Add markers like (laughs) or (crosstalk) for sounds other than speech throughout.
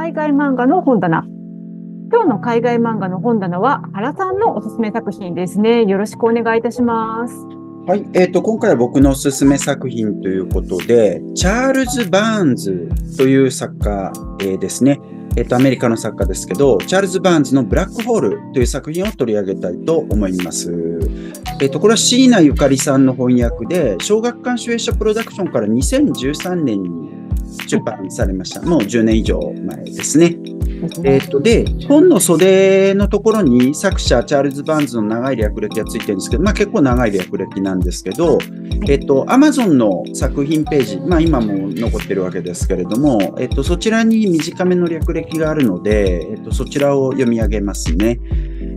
海外漫画の本棚。今日の海外漫画の本棚は原さんのおすすめ作品ですね。よろしくお願いいたします。はい、えっ、ー、と今回は僕のおすすめ作品ということで、チャールズ・バーンズという作家、えー、ですね。えっ、ー、とアメリカの作家ですけど、チャールズ・バーンズのブラックホールという作品を取り上げたいと思います。えっ、とこれは椎名ゆかりさんの翻訳で、小学館主演者プロダクションから2013年に出版されました。もう10年以上前ですね。えっとで本の袖のところに作者チャールズ・バーンズの長い略歴がついてるんですけど、まあ、結構長い略歴なんですけど、えっと、Amazon の作品ページ、まあ、今も残ってるわけですけれども、えっと、そちらに短めの略歴があるので、えっと、そちらを読み上げますね。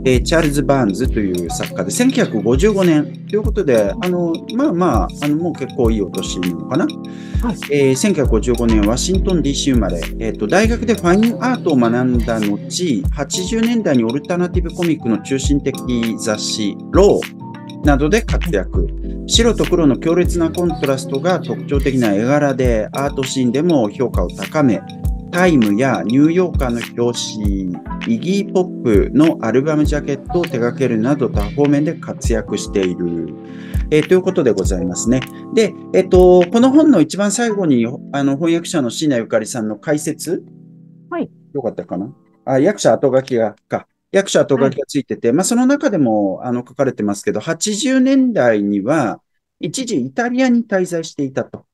えー、チャールズ・バーンズという作家で、1955年ということで、あのまあまああの、もう結構いいお年なのかな。はいえー、1955年、ワシントン DC 生まれ、えーと、大学でファインアートを学んだ後、80年代にオルタナティブコミックの中心的雑誌、ローなどで活躍。白と黒の強烈なコントラストが特徴的な絵柄で、アートシーンでも評価を高め、タイムやニューヨーカーの表紙イギー・ポップのアルバムジャケットを手掛けるなど多方面で活躍している、えー、ということでございますね。で、えーと、とこの本の一番最後にあの翻訳者の椎名ゆかりさんの解説、はい、よかったかなあ役者後書きがか。役者後書きがついてて、はい、まあ、その中でもあの書かれてますけど、80年代には一時イタリアに滞在していたと。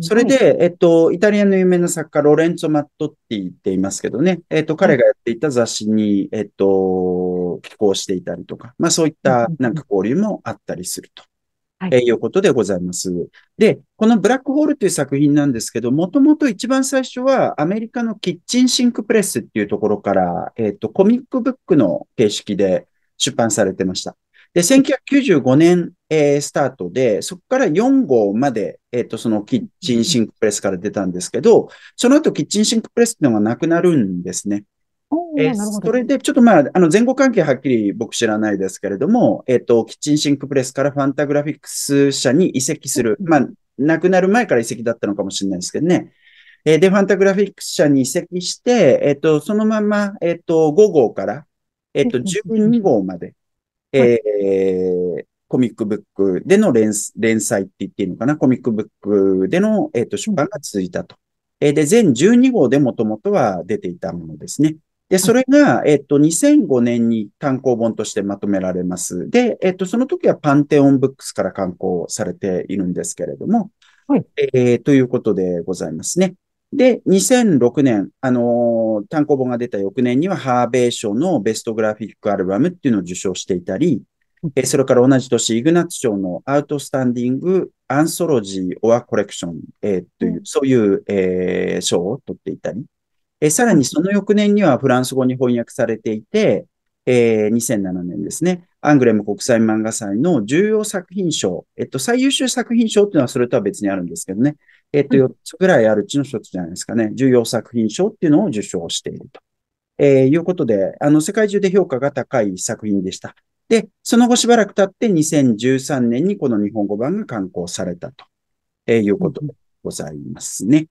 それで、えっと、イタリアの有名な作家、ロレンツォ・マットッティって言いますけどね、えっと、彼がやっていた雑誌に、えっと、寄稿していたりとか、まあそういったなんか交流もあったりすると。はい、いうことでございます。で、このブラックホールという作品なんですけど、もともと一番最初はアメリカのキッチンシンクプレスっていうところから、えっ、と、コミックブックの形式で出版されてました。で、1995年えー、スタートで、そこから4号まで、えっ、ー、と、そのキッチンシンクプレスから出たんですけど、その後キッチンシンクプレスっていうのがなくなるんですね。えー、それで、ちょっとまあ、あの、前後関係はっきり僕知らないですけれども、えっ、と、キッチンシンクプレスからファンタグラフィックス社に移籍する。まあ、亡くなる前から移籍だったのかもしれないですけどね。えー、で、ファンタグラフィックス社に移籍して、えっ、と、そのまま、えっ、と、5号から、えっ、と、12号まで、えー、コミックブックでの連連載って言っていいのかな、コミックブックでの、えっ、ー、と出版が続いたと。えー、で、全12号でもともとは出ていたものですね。で、それが、えっ、ー、と、2005年に単行本としてまとめられます。で、えっ、ー、と、その時はパンテオンブックスから刊行されているんですけれども、はい、えー、ということでございますね。で、2006年、あの単行本が出た翌年には、ハーベー賞のベストグラフィックアルバムっていうのを受賞していたり、えそれから同じ年、イグナッツ賞のアウトスタンディング・アンソロジー・オア・コレクション、えー、という、そういう、えー、賞を取っていたり、えさらにその翌年にはフランス語に翻訳されていて、えー、2007年ですね、アングレム国際漫画祭の重要作品賞、えっと、最優秀作品賞っていうのはそれとは別にあるんですけどね、えっと、4つぐらいあるうちの1つじゃないですかね、重要作品賞っていうのを受賞していると。えー、いうことで、あの、世界中で評価が高い作品でした。で、その後しばらく経って2013年にこの日本語版が刊行されたと、えー、いうことでございますね。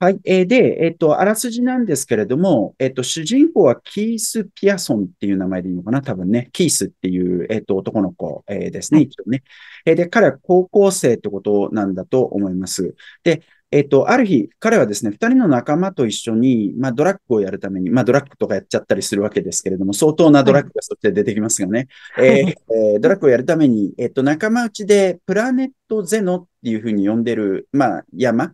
はい。えー、で、えっ、ー、と、あらすじなんですけれども、えっ、ー、と、主人公はキース・ピアソンっていう名前でいいのかな多分ね。キースっていう、えっ、と、男の子、えですね。一応ね。えで、彼は高校生ってことなんだと思います。で、えっと、ある日、彼はですね、二人の仲間と一緒に、まあ、ドラッグをやるために、まあ、ドラッグとかやっちゃったりするわけですけれども、相当なドラッグがそって出てきますがね、はい、えー、えー、ドラッグをやるために、えっと、仲間内でプラネットゼノっていうふうに呼んでる、まあ、山、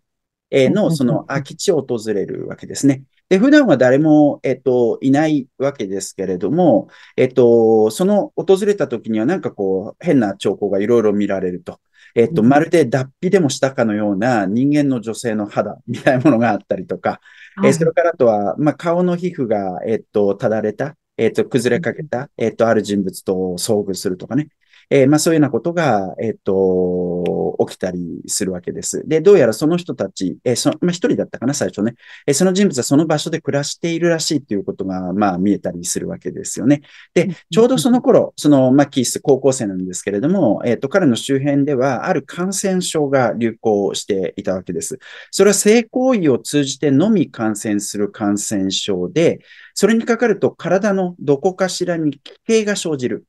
えー、の、その空き地を訪れるわけですね。で、普段は誰も、えっと、いないわけですけれども、えっと、その訪れた時にはなんかこう、変な兆候がいろいろ見られると。えっと、まるで脱皮でもしたかのような人間の女性の肌 (laughs) みたいなものがあったりとか、はい、えそれからあとは、まあ、顔の皮膚が、えっと、ただれた、えっと、崩れかけた、えっと、ある人物と遭遇するとかね、えー、まあそういうようなことが、えっ、ー、と、起きたりするわけです。で、どうやらその人たち、えー、そまあ一人だったかな、最初ね。えー、その人物はその場所で暮らしているらしいということが、まあ見えたりするわけですよね。で、ちょうどその頃、その、まキース高校生なんですけれども、えっ、ー、と、彼の周辺ではある感染症が流行していたわけです。それは性行為を通じてのみ感染する感染症で、それにかかると体のどこかしらに危険が生じる。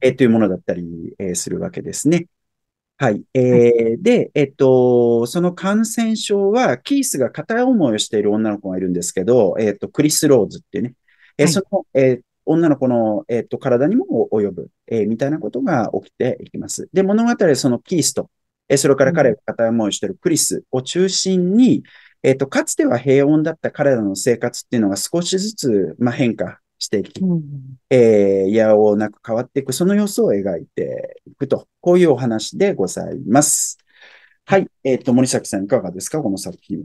えー、というものだったり、えー、するわけですね。はい。えー、で、えっと、その感染症は、キースが片思いをしている女の子がいるんですけど、えっと、クリス・ローズっていうね、えー、その、はい、えー、女の子の、えっと、体にも及ぶ、えー、みたいなことが起きていきます。で、物語はそのキースと、えー、それから彼が片思いをしているクリスを中心に、えっと、かつては平穏だった彼らの生活っていうのが少しずつ、まあ、変化していき、うん、えー、やおなく変わっていく、その様子を描いていくと、こういうお話でございます。はい。えっ、ー、と、森崎さんいかがですかこの作品は。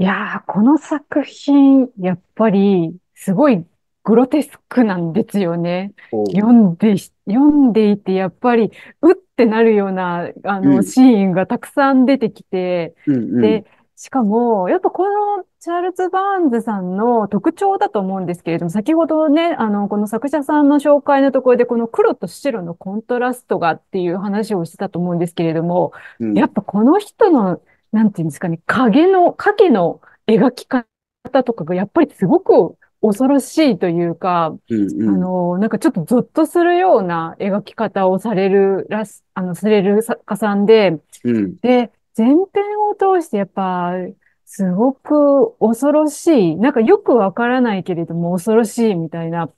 いやー、この作品、やっぱり、すごいグロテスクなんですよね。読んで、読んでいて、やっぱり、うってなるような、あの、うん、シーンがたくさん出てきて、うんうん、で、しかも、やっぱこのチャールズ・バーンズさんの特徴だと思うんですけれども、先ほどね、あの、この作者さんの紹介のところで、この黒と白のコントラストがっていう話をしてたと思うんですけれども、うん、やっぱこの人の、なんていうんですかね、影の、影の描き方とかがやっぱりすごく恐ろしいというか、うんうん、あの、なんかちょっとゾッとするような描き方をされるらす、あの、される作家さんで、うん、で、前編を通してやっぱ、すごく恐ろしい。なんかよくわからないけれども恐ろしいみたいな。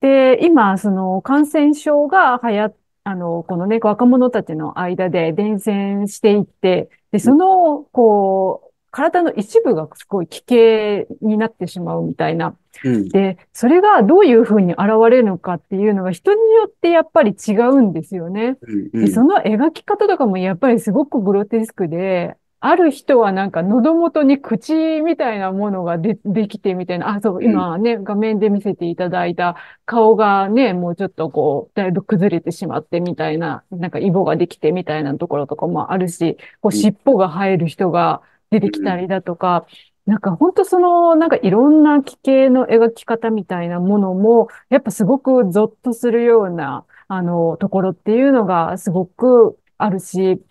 で、今、その感染症が流行って、あの、このね、若者たちの間で伝染していって、で、その、こう、体の一部がすごい危険になってしまうみたいな。で、それがどういうふうに現れるのかっていうのが人によってやっぱり違うんですよね。でその描き方とかもやっぱりすごくグロテスクで、ある人はなんか喉元に口みたいなものがでできてみたいな、あ、そう、今ね、画面で見せていただいた顔がね、もうちょっとこう、だいぶ崩れてしまってみたいな、なんかイボができてみたいなところとかもあるし、こう尻尾が生える人が、うん出てきたりだとか、なんか本当その、なんかいろんな奇形の描き方みたいなものも、やっぱすごくゾッとするような、あの、ところっていうのがすごくあるし、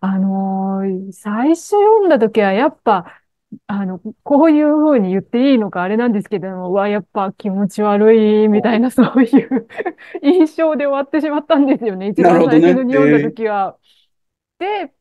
あのー、最初読んだ時はやっぱ、あの、こういうふうに言っていいのかあれなんですけども、わ、やっぱ気持ち悪いみたいなそういう (laughs) 印象で終わってしまったんですよね。一番最初に読んだ時は。で、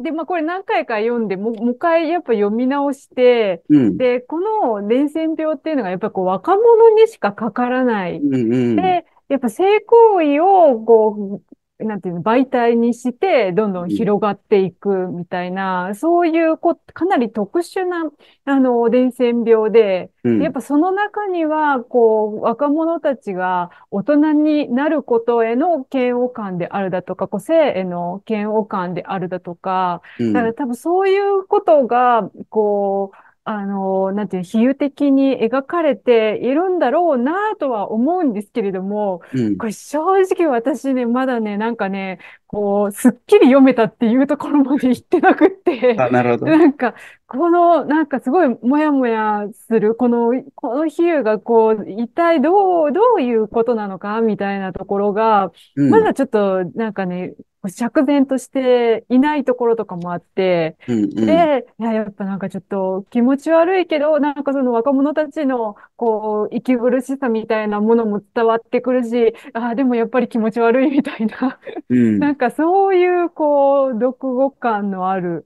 で、まあ、これ何回か読んで、ももう一回やっぱ読み直して、うん、で、この伝染病っていうのがやっぱこう若者にしかかからない。うんうん、で、やっぱ性行為をこうなんていうの、媒体にして、どんどん広がっていくみたいな、うん、そういうこ、かなり特殊な、あの、伝染病で、うん、やっぱその中には、こう、若者たちが大人になることへの嫌悪感であるだとか、個性への嫌悪感であるだとか、うん、だから多分そういうことが、こう、あの、なんていう、比喩的に描かれているんだろうなとは思うんですけれども、うん、これ正直私ね、まだね、なんかね、こう、すっきり読めたっていうところまで言ってなくって、なるほど。なんか、この、なんかすごいもやもやする、この、この比喩がこう、一体どう、どういうことなのかみたいなところが、うん、まだちょっと、なんかね、釈然としていないところとかもあって、うんうん、で、いや、やっぱなんかちょっと気持ち悪いけど、なんかその若者たちの、こう、息苦しさみたいなものも伝わってくるし、ああ、でもやっぱり気持ち悪いみたいな、うん、(laughs) なんかそういう、こう、独語感のある、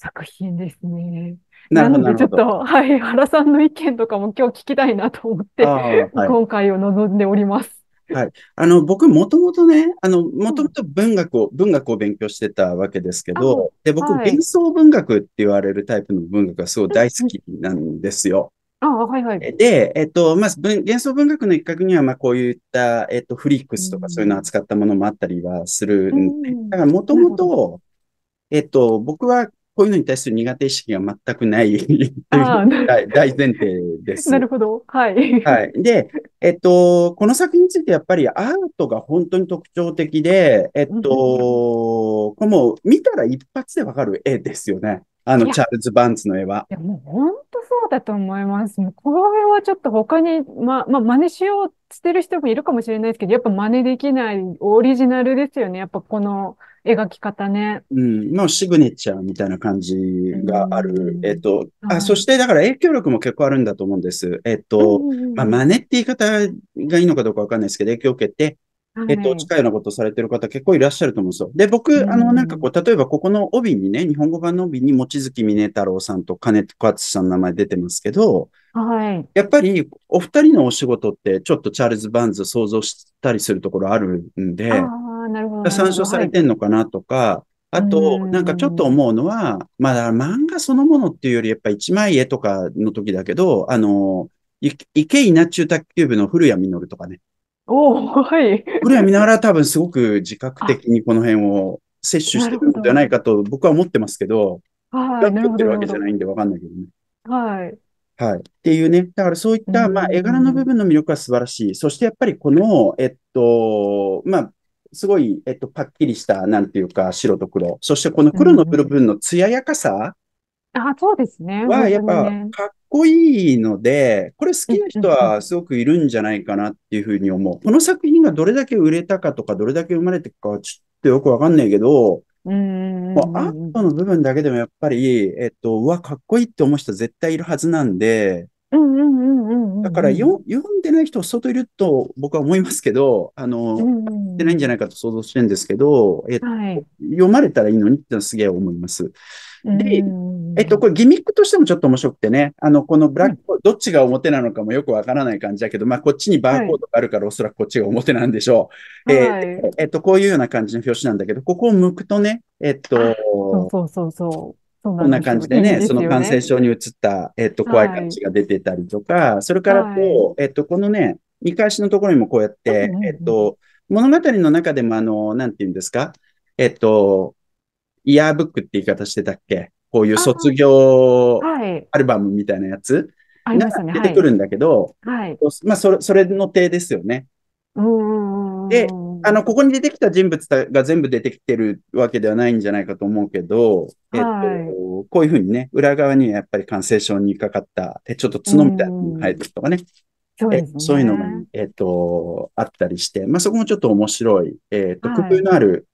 作品ですね。なので、ちょっと、はい、原さんの意見とかも今日聞きたいなと思って、はい、今回を望んでおります。はい。あの、僕、もともとね、あの、もともと文学を、文学を勉強してたわけですけど、で、僕、はい、幻想文学って言われるタイプの文学がすごい大好きなんですよ。あはいはい。で、えっと、まあ、幻想文学の一角には、まあ、こういった、えっと、フリックスとかそういうのを扱ったものもあったりはするんで、うん、だから、もともと、えっと、僕はこういうのに対する苦手意識が全くない (laughs) い大前提です。なるほど。はい。はい。で、えっと、この作品についてやっぱりアートが本当に特徴的で、えっと、うん、もう見たら一発でわかる絵ですよね。あの、チャールズ・バンツの絵は。いや、もう本当そうだと思います。この絵はちょっと他に、ま、まあ、真似しようしてる人もいるかもしれないですけど、やっぱ真似できないオリジナルですよね。やっぱこの、描き方ね。うん、のシグネチャーみたいな感じがある。えっと、あ、はい、そしてだから影響力も結構あるんだと思うんです。えっと、まあ、真似って言い方がいいのかどうかわかんないですけど、影響を受けて、えっと、近いようなことされてる方結構いらっしゃると思うんですよ。で、僕、あの、なんかこう、例えばここの帯にね、日本語版の帯に、望月峰太郎さんと金子敦さんの名前出てますけど、はい。やっぱり、お二人のお仕事って、ちょっとチャールズ・バンズ想像したりするところあるんで、なるほど。参照されてんのかなとか、あと、なんかちょっと思うのは、まあ漫画そのものっていうより、やっぱ一枚絵とかの時だけど、あの、池稲中卓球部の古谷実とかね。おはい。古谷見ながら多分すごく自覚的にこの辺を摂取してるのではないかと僕は思ってますけど、はい。作ってるわけじゃないんでわかんないけどね。はい。はい。っていうね。だからそういった、まあ、絵柄の部分の魅力は素晴らしい。そしてやっぱりこの、えっと、まあ、すごい、えっと、パッキリした、なんていうか、白と黒。そしてこの黒の部分の艶やかさあ、そうですね。は、やっぱ、かっこいいので、これ好きな人はすごくいるんじゃないかなっていうふうに思う。この作品がどれだけ売れたかとか、どれだけ生まれていくかはちょっとよくわかんないけど、うん。もうアートの部分だけでもやっぱり、えっと、うわ、かっこいいって思う人絶対いるはずなんで、うんうんうんうんだからよ、読んでない人は相当いると僕は思いますけど、あの、うんうん、ってないんじゃないかと想像してるんですけど、えっと、はい、読まれたらいいのにってのはすげえ思います。で、えっと、これギミックとしてもちょっと面白くてね、あの、このブラック、どっちが表なのかもよくわからない感じだけど、まあ、こっちにバーコードがあるから、おそらくこっちが表なんでしょう。えはい、えっと、こういうような感じの表紙なんだけど、ここを向くとね、えっと、そうそうそうそう。こんな感じでね、でねその感染症に移った、えっ、と、怖い感じが出てたりとか、はい、それからこう、えっ、と、このね、見返しのところにもこうやって、ね、えっ、と、物語の中でもあの、なんて言うんですか、えっ、と、イヤーブックって言い方してたっけこういう卒業アルバムみたいなやつが、出てくるんだけど、はい、まあそれ、それの手ですよね。で、あの、ここに出てきた人物が全部出てきてるわけではないんじゃないかと思うけど、えっと、こういうふうにね、裏側にはやっぱり感染症にかかった、ちょっと角みたいなのが入るとかね。そうねそういうのが、えっ、と、あったりして、まあ、そこもちょっと面白い、えっ、と、工夫のある、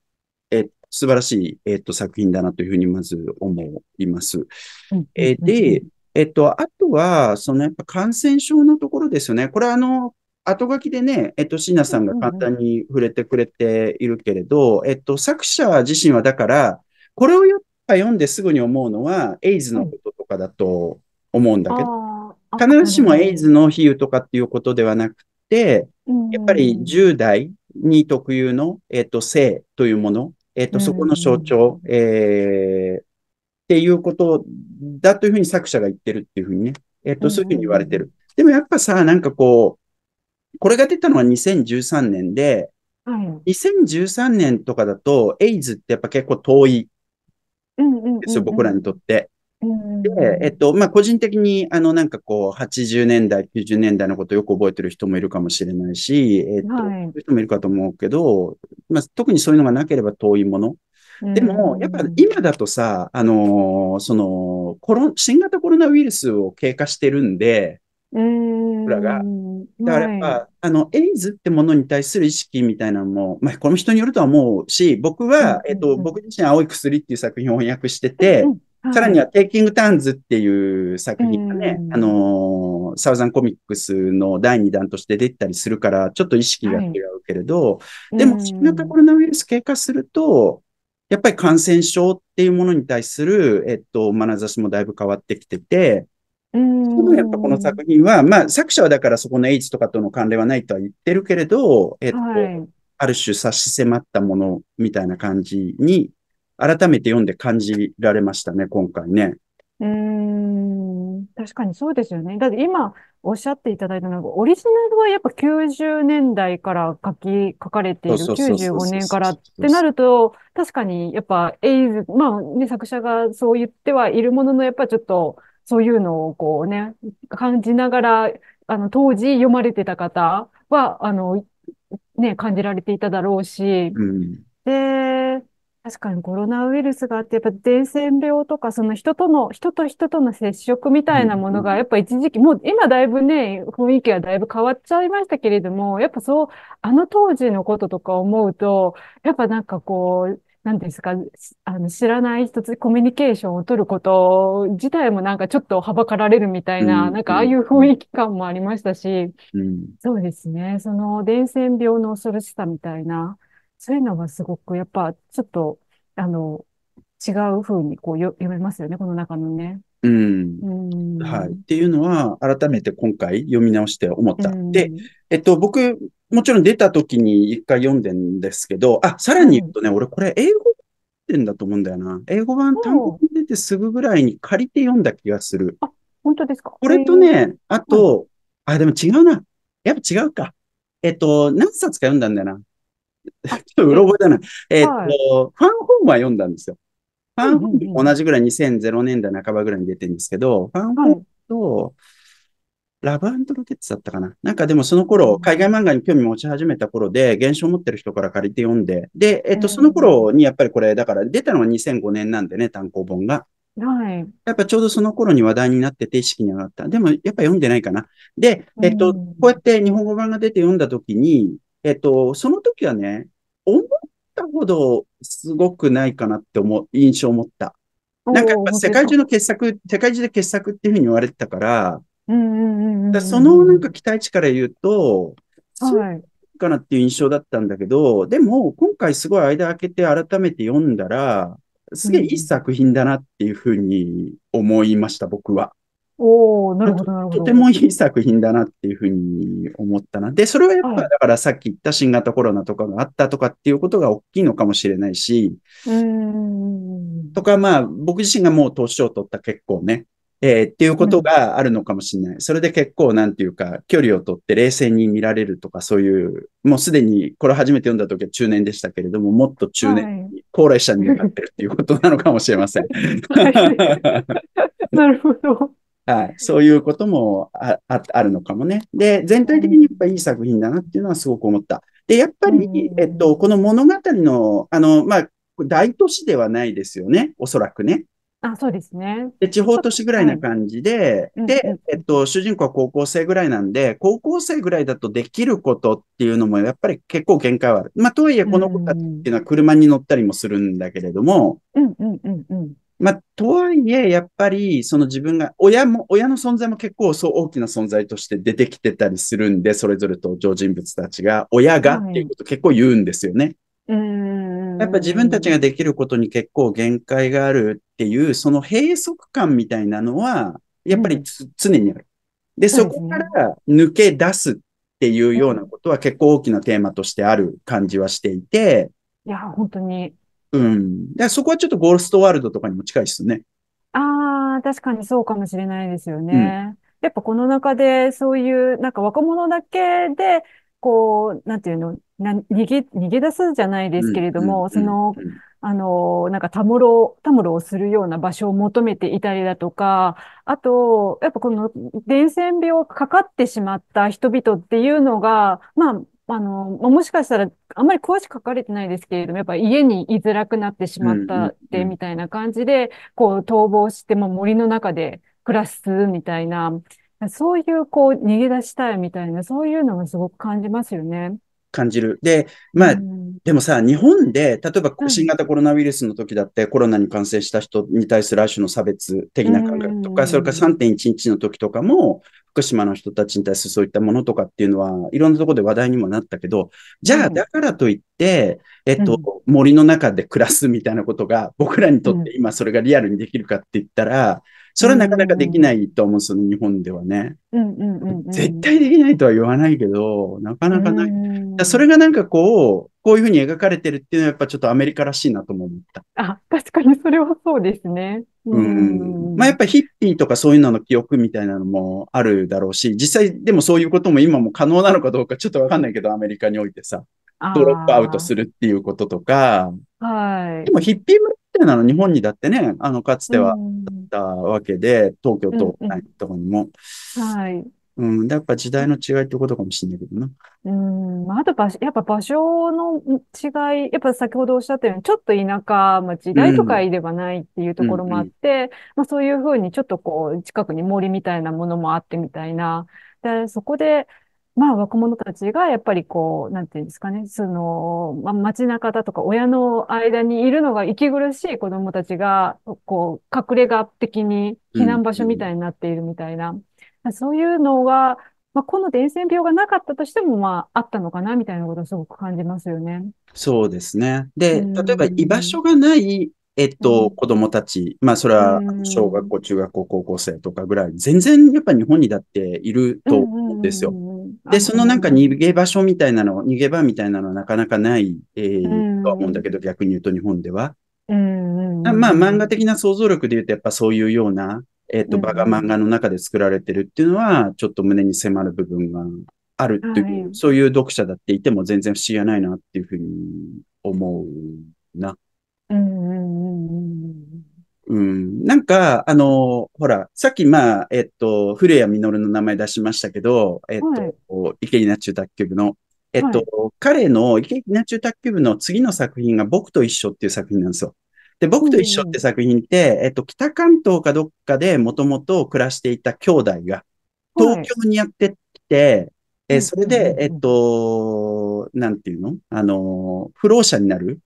え素晴らしい、えっ、と、作品だなというふうにまず思います。えで、えっと、あとは、そのやっぱ感染症のところですよね。これはあの、後書きでね、えっと、椎名さんが簡単に触れてくれているけれど、えっと、作者自身はだから、これを読んですぐに思うのは、エイズのこととかだと思うんだけど、必ずしもエイズの比喩とかっていうことではなくて、やっぱり10代に特有の、えっと、性というもの、えっと、そこの象徴、えー、っていうことだというふうに作者が言ってるっていうふうにね、えっと、そういうふうに言われてる。でもやっぱさ、なんかこう、これが出たのは2013年で、はい、2013年とかだと、エイズってやっぱ結構遠いですよ、僕らにとって。で、えっと、まあ、個人的に、あの、なんかこう、80年代、90年代のことよく覚えてる人もいるかもしれないし、えっと、はい、そういう人もいるかと思うけど、まあ、特にそういうのがなければ遠いもの。でも、やっぱ今だとさ、あのー、その、コロ、新型コロナウイルスを経過してるんで、うんらが。だからやっぱ、はい、あの、エイズってものに対する意識みたいなのも、まあ、この人によるとは思うし、僕は、えっと、僕自身、青い薬っていう作品を翻訳してて、さらには、テイキングターンズっていう作品がね、あのー、サウザンコミックスの第2弾として出たりするから、ちょっと意識が違うけれど、でも、新型コロナウイルス経過すると、やっぱり感染症っていうものに対する、えっと、眼差しもだいぶ変わってきてて、うん、やっぱこの作品は、まあ作者はだからそこのエイズとかとの関連はないとは言ってるけれど、えっと、はい、ある種差し迫ったものみたいな感じに、改めて読んで感じられましたね、今回ね。うん、確かにそうですよね。だって今おっしゃっていただいたのが、オリジナルはやっぱ90年代から書き、書かれている、95年からってなると、確かにやっぱエイズ、まあね、作者がそう言ってはいるものの、やっぱちょっと、そういうのをこうね、感じながら、あの、当時読まれてた方は、あの、ね、感じられていただろうし、うん、で、確かにコロナウイルスがあって、やっぱ伝染病とか、その人との、人と人との接触みたいなものが、やっぱ一時期、もう今だいぶね、雰囲気はだいぶ変わっちゃいましたけれども、やっぱそう、あの当時のこととか思うと、やっぱなんかこう、なんですか、あの、知らない人とコミュニケーションを取ること自体もなんかちょっとはばかられるみたいな、うん、なんかああいう雰囲気感もありましたし、うん、そうですね、その伝染病の恐ろしさみたいな、そういうのがすごくやっぱちょっと、あの、違う風にこう読めますよね、この中のね。うん。うん、はい。っていうのは、改めて今回読み直して思った。うん、で、えっと、僕、もちろん出た時に一回読んでんですけど、あ、さらに言うとね、うん、俺これ英語版だと思うんだよな。英語版単語出てすぐぐらいに借りて読んだ気がする。あ、本当ですかこれとね、あと、うん、あ、でも違うな。やっぱ違うか。えっと、何冊か読んだんだよな。(laughs) ちょっとうろ覚えだな。えっと、ファンホームは読んだんですよ。ファンホーム同じぐらい2000年代半ばぐらいに出てるんですけど、ファンホームと、はいラブロケッツだったかな。なんかでもその頃、海外漫画に興味持ち始めた頃で、現象を持ってる人から借りて読んで、で、えっと、その頃にやっぱりこれ、だから出たのが2005年なんでね、単行本が。はい。やっぱちょうどその頃に話題になってて意識に上がった。でも、やっぱ読んでないかな。で、えっと、こうやって日本語版が出て読んだ時に、えっと、その時はね、思ったほどすごくないかなって思う、印象を持った。なんかやっぱ世界中の傑作、世界中で傑作っていうふうに言われてたから、そのなんか期待値から言うと、はい、そうかなっていう印象だったんだけど、でも今回すごい間空けて改めて読んだら、すげえいい作品だなっていうふうに思いました、うん、僕は。おなるほど、なるほど。とてもいい作品だなっていうふうに思ったな。で、それはやっぱ、だからさっき言った新型コロナとかがあったとかっていうことが大きいのかもしれないし、うんとか、まあ、僕自身がもう年を取った結構ね、えー、っていうことがあるのかもしれない。それで結構なんていうか、距離をとって冷静に見られるとか、そういう、もうすでに、これ初めて読んだ時は中年でしたけれども、もっと中年、は高齢者に向かってるっていうことなのかもしれません。はい、なるほど。はい。そういうこともああるのかもね。で、全体的にやっぱいい作品だなっていうのはすごく思った。で、やっぱり、えっと、この物語の、あの、まあ、大都市ではないですよね。おそらくね。あ、そうですね。で、地方都市ぐらいな感じで、で、えっと、主人公は高校生ぐらいなんで、高校生ぐらいだとできることっていうのもやっぱり結構限界はある。まあ、とはいえこの子たちっていうのは車に乗ったりもするんだけれども、うんうんうんうん。まあ、とはいえ、やっぱり、その自分が、親も、親の存在も結構そう大きな存在として出てきてたりするんで、それぞれ登場人物たちが、親がっていうこと結構言うんですよね。はい、うん。やっぱ自分たちができることに結構限界があるっていう、その閉塞感みたいなのは、やっぱり、うん、常にある。で、そこから抜け出すっていうようなことは結構大きなテーマとしてある感じはしていて。いや、本当に。うん。だそこはちょっとゴーストワールドとかにも近いっすね。ああ、確かにそうかもしれないですよね。うん、やっぱこの中でそういう、なんか若者だけで、こう、なんていうの、な逃げ、逃げ出すじゃないですけれども、その、あの、なんかたむろ、たむろをするような場所を求めていたりだとか、あと、やっぱこの伝染病かかってしまった人々っていうのが、まあ、あの、もしかしたら、あんまり詳しく書かれてないですけれども、やっぱ家に居づらくなってしまったって、みたいな感じで、こう、逃亡して、まあ、森の中で暮らす、みたいな、そういう、こう、逃げ出したいみたいな、そういうのがすごく感じますよね。感じる。で、まあ、でもさ、日本で、例えば新型コロナウイルスの時だって、コロナに感染した人に対するある種の差別的な感覚とか、それから3.1日の時とかも、福島の人たちに対するそういったものとかっていうのは、いろんなとこで話題にもなったけど、じゃあ、だからといって、えっと、森の中で暮らすみたいなことが、僕らにとって今それがリアルにできるかって言ったら、それはなかなかできないと思うんですよね、日本ではね。絶対できないとは言わないけど、なかなかない。うん、それがなんかこう、こういうふうに描かれてるっていうのはやっぱちょっとアメリカらしいなとも思った。あ、確かにそれはそうですね。うん。まあやっぱヒッピーとかそういうのの記憶みたいなのもあるだろうし、実際でもそういうことも今も可能なのかどうかちょっとわかんないけど、アメリカにおいてさ。ドロップアウトするっていうこととか、はい。でもヒッピー村いの日本にだってね、あの、かつてはあったわけで、東京都内とかにも。うんうん、はい。うん、やっぱ時代の違いってことかもしれないけどな。うん、あと場所、やっぱ場所の違い、やっぱ先ほどおっしゃったように、ちょっと田舎時代とかではないっていうところもあって、うんうん、まあそういうふうにちょっとこう、近くに森みたいなものもあってみたいな。で、そこで、まあ若者たちがやっぱりこう、なんていうんですかね、その、まあ、街中だとか親の間にいるのが息苦しい子供たちが、こう、隠れ家的に避難場所みたいになっているみたいな、うんうん、そういうのが、まあ、この伝染病がなかったとしても、まあ、あったのかな、みたいなことをすごく感じますよね。そうですね。で、例えば居場所がないえっと、子供たち、まあ、それは、小学校、中学校、高校生とかぐらい、全然やっぱ日本にだっていると思うんですよ。で、そのなんか逃げ場所みたいなの、逃げ場みたいなのはなかなかない、えー、とは思うんだけど、逆に言うと日本では。うんまあ、漫画的な想像力で言うと、やっぱそういうような、えっ、ー、と、場が漫画の中で作られてるっていうのは、ちょっと胸に迫る部分があるっていう、はい、そういう読者だっていても全然不思議はないなっていうふうに思うな。うんうんうんうん、なんか、あの、ほら、さっき、まあ、えっと、古谷実の名前出しましたけど、えっと、はい、池稲中卓球部の、えっと、はい、彼の池稲中卓球部の次の作品が僕と一緒っていう作品なんですよ。で、僕と一緒って作品って、えっと、北関東かどっかでもともと暮らしていた兄弟が、東京にやってきて、はい、えそれで、えっと、なんていうのあの、不老者になる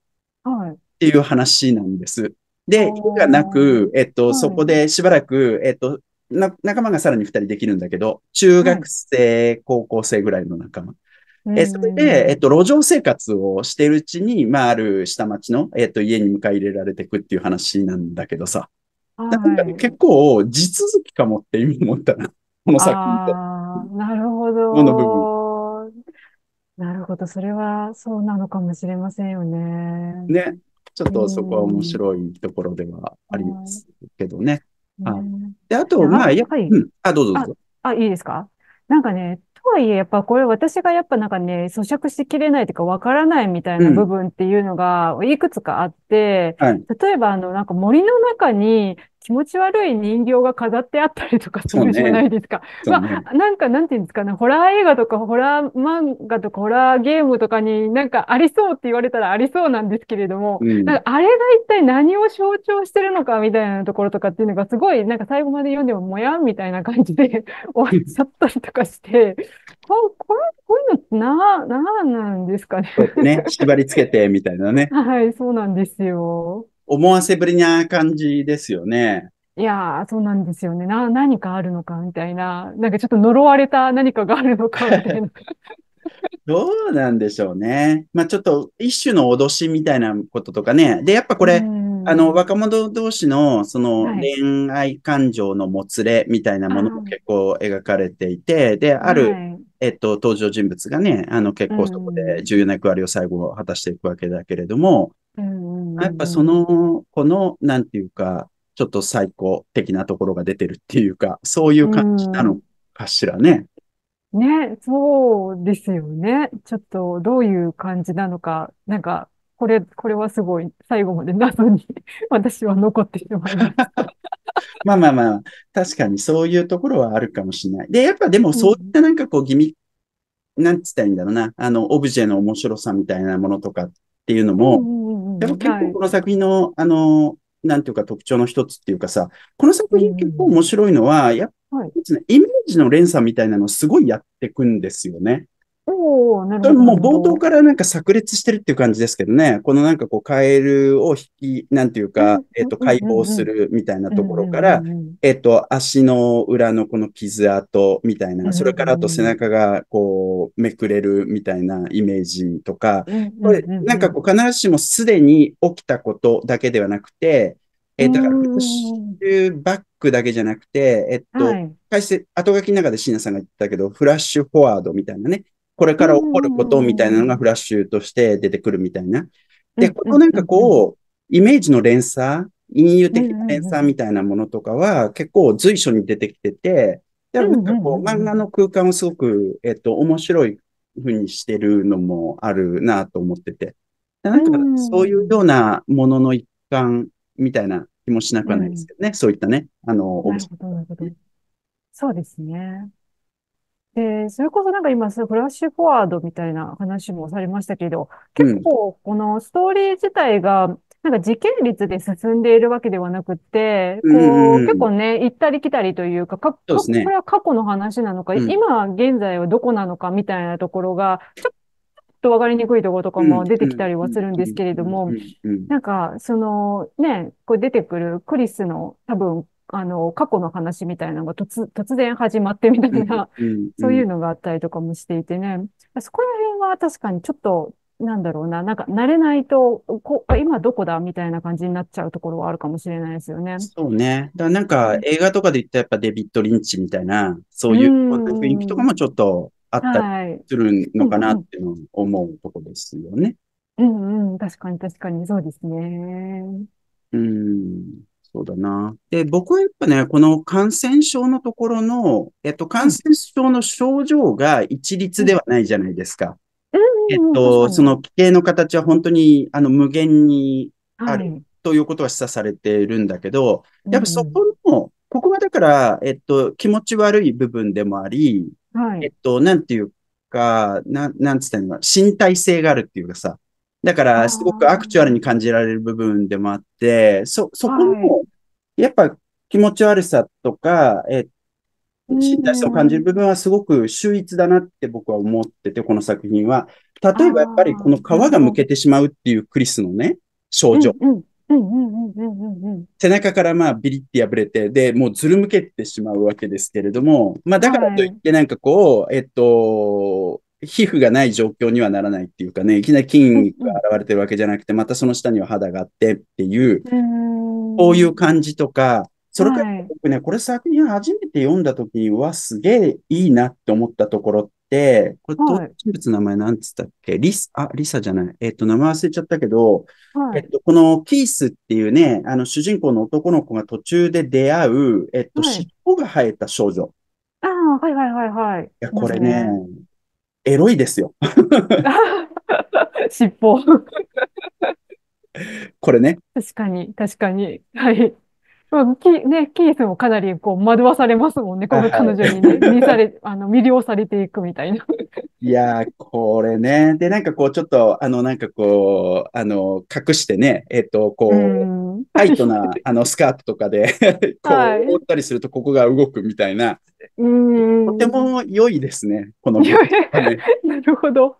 っていう話なんです。で、家がなく、えっと、そこでしばらく、えっと、な、仲間がさらに二人できるんだけど、中学生、はい、高校生ぐらいの仲間。えそれで、えっと、路上生活をしているうちに、まあ、ある下町の、えっと、家に迎え入れられていくっていう話なんだけどさ。なんか結構、地続きかもって意味思ったな。(laughs) この作品って。なるほど。この部分。なるほど。それはそうなのかもしれませんよね。ね。ちょっとそこは面白いところではありますけどね。はい。で、あと、まあ、や、はい、うん。あ、どうぞどうぞあ。あ、いいですかなんかね、とはいえ、やっぱこれ私がやっぱなんかね、咀嚼しきれないというかわからないみたいな部分っていうのがいくつかあって、うんはい、例えばあのなんか森の中に気持ち悪い人形が飾ってあったりとかするじゃないですか。ねまあ、なんか、なんていうんですかね、ホラー映画とか、ホラー漫画とか、ホラーゲームとかになんかありそうって言われたらありそうなんですけれども、うん、なんかあれが一体何を象徴してるのかみたいなところとかっていうのが、すごい、なんか最後まで読んでももやんみたいな感じで (laughs) 終わっちゃったりとかして、ここれ、こういうのってな、なんなんですかねね、縛り付けてみたいなね。(laughs) はい、そうなんですよ。思わせぶりな感じですよね。いやー、そうなんですよね。な、何かあるのかみたいな。なんかちょっと呪われた何かがあるのかみたいな。(laughs) どうなんでしょうね。まあちょっと一種の脅しみたいなこととかね。で、やっぱこれ、あの、若者同士のその恋愛感情のもつれみたいなものも結構描かれていて、はい、で、ある、はい、えっと、登場人物がね、あの結構そこで重要な役割を最後果たしていくわけだけれども、やっぱその子の、なんていうか、ちょっと最高的なところが出てるっていうか、そういう感じなのかしらね。ね、そうですよね。ちょっとどういう感じなのか、なんか、これ、これはすごい、最後まで謎に (laughs) 私は残ってしまいました。(laughs) まあまあまあ、確かにそういうところはあるかもしれない。で、やっぱでもそういったなんかこう、ギミック、なんつったらいいんだろうな、あの、オブジェの面白さみたいなものとかっていうのも、うんうんでも結構この作品の、はい、あの、なんていうか特徴の一つっていうかさ、この作品結構面白いのは、やっぱり、ね、イメージの連鎖みたいなのをすごいやっていくんですよね。おなるほど。もう冒頭からなんか炸裂してるっていう感じですけどね、このなんかこうカエルを引き、なんていうか、えっ、と、解剖するみたいなところから、えっと、足の裏のこの傷跡みたいな、それからあと背中がこうめくれるみたいなイメージとか、これなんかこう必ずしもすでに起きたことだけではなくて、えー、だからシュバックだけじゃなくて、えっと、はい、解説、後書きの中で椎名さんが言ったけど、フラッシュフォワードみたいなね、これから起こることみたいなのがフラッシュとして出てくるみたいな。で、このなんかこう、イメージの連鎖、隠喩的な連鎖みたいなものとかは結構随所に出てきてて、だからなんかこう、漫画の空間をすごく、えっと、面白い風にしてるのもあるなと思ってて。なんかそういうようなものの一環みたいな気もしなくはないですけどね。うん、そういったね、あの、ね、そうですね。で、それこそなんか今、そのフラッシュフォワードみたいな話もされましたけど、結構このストーリー自体が、なんか時系列で進んでいるわけではなくて、こう、結構ね、行ったり来たりというか、か、そうでこれは過去の話なのか、今現在はどこなのかみたいなところが、ちょっとわかりにくいところとかも出てきたりはするんですけれども、なんか、そのね、これ出てくるクリスの多分あの、過去の話みたいなのが突突然始まってみたいな、そういうのがあったりとかもしていてね、そこら辺は確かにちょっと、なんだろうな、なんか慣れないと、こ今どこだみたいな感じになっちゃうところはあるかもしれないですよね。そうね。だからなんか映画とかで言ったやっぱデビッド・リンチみたいな、そういう雰囲気とかもちょっとあったりするのかなっていうのを思うとこですよね。うんうん、確かに確かに、そうですね。うん。そうだな。で、僕はやっぱね、この感染症のところの、えっと、感染症の症状が一律ではないじゃないですか。えっと、その規定の形は本当に、あの、無限にあるということは示唆されているんだけど、やっぱそこの、ここはだから、えっと、気持ち悪い部分でもあり、えっと、なんていうか、ななんつったの身体性があるっていうかさ、だから、すごくアクチュアルに感じられる部分でもあって、そ、そこの、やっぱ気持ち悪さとか、え、身体さを感じる部分はすごく秀逸だなって僕は思ってて、この作品は。例えばやっぱりこの皮がむけてしまうっていうクリスのね、症状。背中からまあビリって破れて、で、もうずるむけてしまうわけですけれども、まあだからといってなんかこう、えっと、皮膚がない状況にはならないっていうかね、いきなり筋肉が現れてるわけじゃなくて、またその下には肌があってっていう、こういう感じとか、それから僕ね、はい、これ作品初めて読んだ時に、はすげえいいなって思ったところって、これ、はい、人物の名前なんつったっけリス、あ、リサじゃない。えっ、ー、と、名前忘れちゃったけど、はい、えっと、このキースっていうね、あの、主人公の男の子が途中で出会う、えっと、尻尾が生えた少女。ああ、はいはいはいはい。いや、これね、エロいですよ。(laughs) 尻尾。これね。確かに、確かに。はい。キね、キースもかなりこう惑わされますもんね、この彼女にね、はい、見され、あの魅了されていくみたいな。いやこれね。で、なんかこう、ちょっと、あの、なんかこう、あの、隠してね、えっ、と、こう、タイトな、あの、スカートとかで (laughs) こう、はい、覆ったりすると、ここが動くみたいな。うんとても良いですね、この (laughs) なるほど。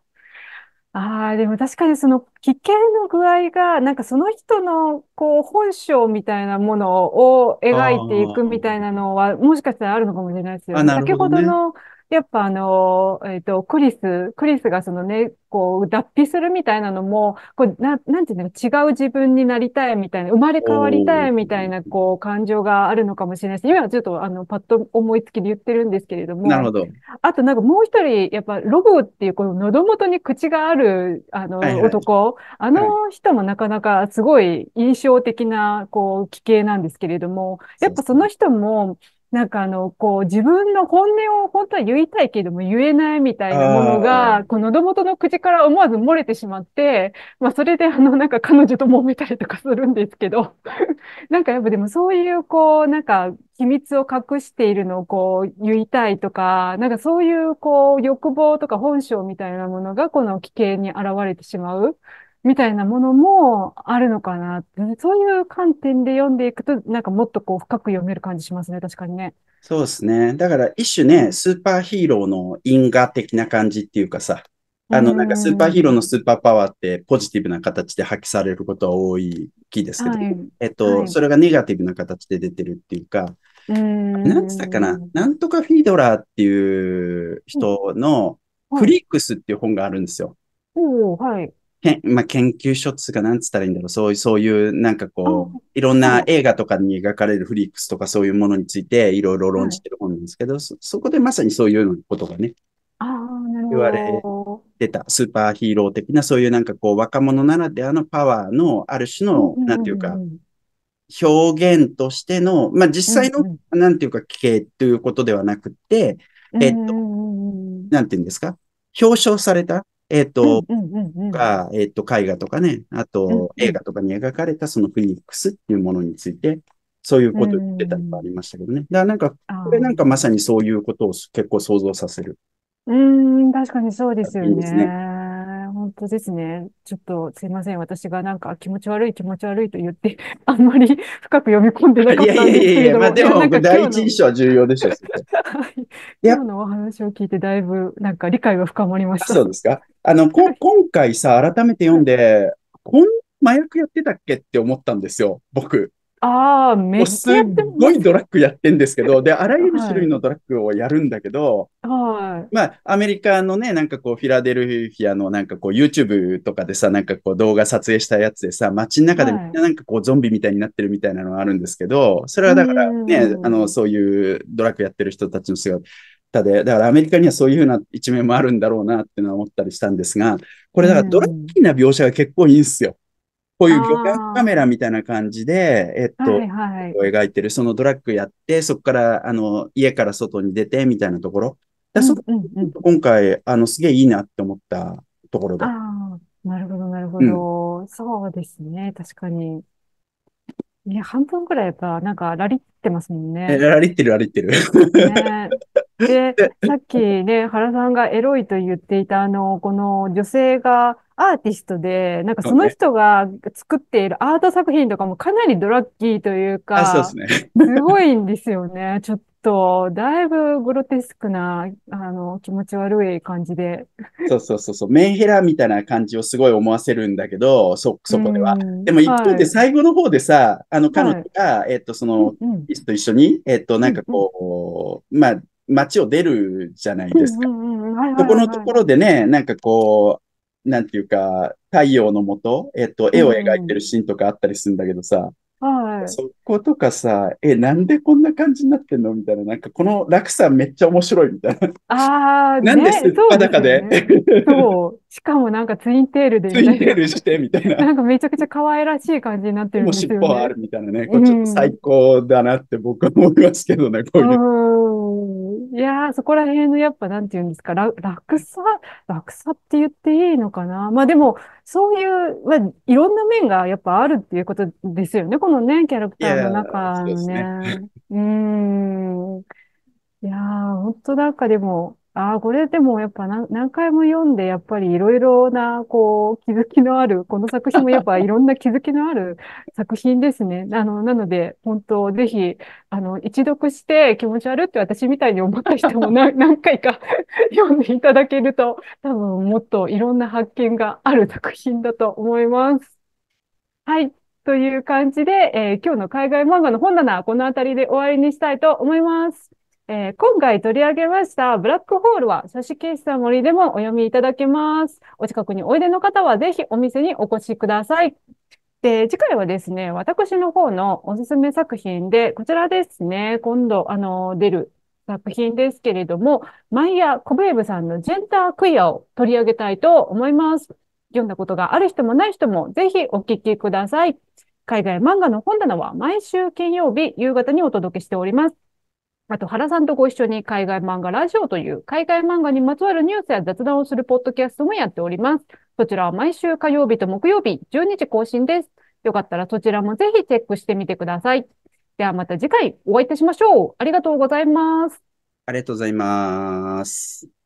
ああ、でも確かにその危険の具合が、なんかその人のこう本性みたいなものを描いていくみたいなのは、もしかしたらあるのかもしれないですよね。ほね先ほどのやっぱあの、えっ、ー、と、クリス、クリスがそのね、こう、脱皮するみたいなのも、こう、ななんていうの、違う自分になりたいみたいな、生まれ変わりたいみたいな、こう、感情があるのかもしれないし、今はちょっと、あの、パッと思いつきで言ってるんですけれども。なるほど。あとなんかもう一人、やっぱ、ロブっていう、この喉元に口がある、あの、男、あの人もなかなかすごい印象的な、こう、奇形なんですけれども、やっぱその人も、なんかあの、こう、自分の本音を本当は言いたいけども言えないみたいなものが、こう、喉元の口から思わず漏れてしまって、まあ、それであの、なんか彼女と揉めたりとかするんですけど、(laughs) なんかやっぱでもそういう、こう、なんか、秘密を隠しているのをこう、言いたいとか、なんかそういう、こう、欲望とか本性みたいなものが、この危険に現れてしまう。みたいなものもあるのかなそういう観点で読んでいくと、なんかもっとこう深く読める感じしますね、確かにね。そうですね。だから一種ね、スーパーヒーローの因果的な感じっていうかさ、あの、なんかスーパーヒーローのスーパーパワーってポジティブな形で発揮されることは多い気ですけど、はい、えっと、はい、それがネガティブな形で出てるっていうか、なんつったかな、なんとかフィードラーっていう人のフリックスっていう本があるんですよ。はい、まあ、研究所っつうか、なんつったらいいんだろう。そういう、そういう、なんかこう、いろんな映画とかに描かれるフリークスとかそういうものについて、いろいろ論じてる本なんですけど、はい、そ、そこでまさにそういうことがね、言われてた、スーパーヒーロー的な、そういうなんかこう、若者ならではのパワーの、ある種の、なんていうか、表現としての、まあ、実際の、なんていうか、形ということではなくて、えっと、なんていうんですか、表彰された、えっ、ー、と、が、えっ、ー、と、絵画とかね、あと、映画とかに描かれたそのフェニックスっていうものについて、そういうことを言ってたりもありましたけどね。だからなんか、これなんかまさにそういうことを結構想像させる。うん、確かにそうですよね。ですね。本当ですね。ちょっとすいません。私がなんか気持ち悪い気持ち悪いと言って (laughs) あんまり深く読み込んでなかったんですけどいやいやいや、まあ、でも第一印象は重要でしょう。(laughs) はい。今日のお話を聞いてだいぶなんか理解が深まりました。そうですか。あの、こ今回さ、改めて読んで、こん麻薬やってたっけって思ったんですよ、僕。ああ、めっちゃやってすごいドラッグやってんですけど、で、あらゆる種類のドラッグをやるんだけど、はい。まあ、アメリカのね、なんかこう、フィラデルフィアのなんかこう、YouTube とかでさ、なんかこう、動画撮影したやつでさ、街の中でみんななんかこう、ゾンビみたいになってるみたいなのがあるんですけど、それはだからね、あの、そういうドラッグやってる人たちの姿、で、だからアメリカにはそういうふうな一面もあるんだろうなっていうのは思ったりしたんですが、これだからドラッキーな描写が結構いいんですよ。こういう魚眼カメラみたいな感じで、えっと、はいはい、描いてる、そのドラッグやって、そこから、あの、家から外に出て、みたいなところ。だそ、うんうん、今回、あの、すげえいいなって思ったところだ。ああ、なるほど、なるほど、うん、そうですね、確かに。や、半分くらいやっぱ、なんか、ラリってますもんね。ラリってる、ラリってる。ね、で、さっきね、原さんがエロいと言っていた、あの、この女性が、アーティストで、なんかその人が作っているアート作品とかもかなりドラッキーというか、そうですね。すごいんですよね。(laughs) ちょっと、だいぶグロテスクな、あの、気持ち悪い感じで。そうそうそうそう、メンヘラみたいな感じをすごい思わせるんだけど、そ、そこでは。でも一方で最後の方でさ、はい、あの、彼女が、はい、えっ、ー、と、その、うと一緒に、えっ、と、なんかこう、うんうん、まあ、街を出るじゃないですか。そこのところでね、なんかこう、なんていうか、太陽のもと、えっと、絵を描いてるシーンとかあったりするんだけどさ、うん、そことかさ、え、なんでこんな感じになってんのみたいな、なんかこの落差めっちゃ面白いみたいな。ああ、(laughs) なんですっ裸で、ね、そう。しかもなんかツインテールで。ツインテールしてみたいな。なんかめちゃくちゃ可愛らしい感じになってるんですよ、ね。も尻尾あるみたいなね。これちょっと最高だなって僕は思いますけどね、うん、こういう。いやー、そこら辺のやっぱなんて言うんですか、ら落差、楽さって言っていいのかな。まあでも、そういう、まあ、いろんな面がやっぱあるっていうことですよね。このね、キャラクターの中のね。うねうん。いやー、本当なんかでも、ああ、これでもやっぱ何何回も読んで、やっぱりいろいろな、こう、気づきのある、この作品もやっぱ (laughs) いろんな気づきのある (laughs) 作品ですね。あの、なので、本当、ぜひ、あの、一読して気持ち悪いって私みたいに思った人も何 (laughs) 何回か読んでいただけると、多分もっといろんな発見がある作品だと思います。はい。という感じで、えー、今日の海外漫画の本棚、この辺りで終わりにしたいと思います。えー、今回取り上げましたブラックホールは写真ケースさん森でもお読みいただけます。お近くにおいでの方はぜひお店にお越しください。で、次回はですね、私の方のおすすめ作品で、こちらですね、今度、あの、出る作品ですけれども、マイヤ・コベーブさんのジェンダークイアを取り上げたいと思います。読んだことがある人もない人もぜひお聞きください。海外漫画の本棚は毎週金曜日夕方にお届けしております。あと、原さんとご一緒に海外漫画ラジオという海外漫画にまつわるニュースや雑談をするポッドキャストもやっております。そちらは毎週火曜日と木曜日12時更新です。よかったらそちらもぜひチェックしてみてください。ではまた次回お会いいたしましょう。ありがとうございます。ありがとうございます。